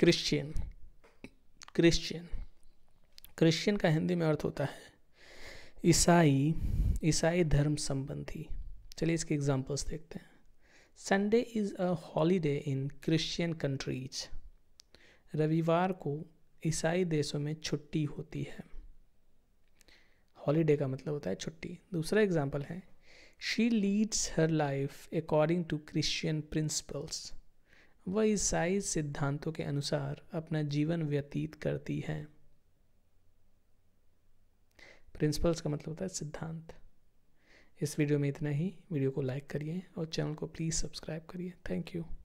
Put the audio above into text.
Christian Christian Christian का हिंदी में अर्थ होता है ईसाई ईसाई धर्म संबंधी चलिए इसके एग्जांपल्स देखते हैं Sunday is a holiday in Christian countries रविवार को ईसाई देशों में छुट्टी होती है हॉलीडे का मतलब होता है छुट्टी दूसरा एग्जाम्पल है she leads her life according to Christian principles वह ईसाई सिद्धांतों के अनुसार अपना जीवन व्यतीत करती है प्रिंसिपल्स का मतलब होता है सिद्धांत इस वीडियो में इतना ही वीडियो को लाइक करिए और चैनल को प्लीज़ सब्सक्राइब करिए थैंक यू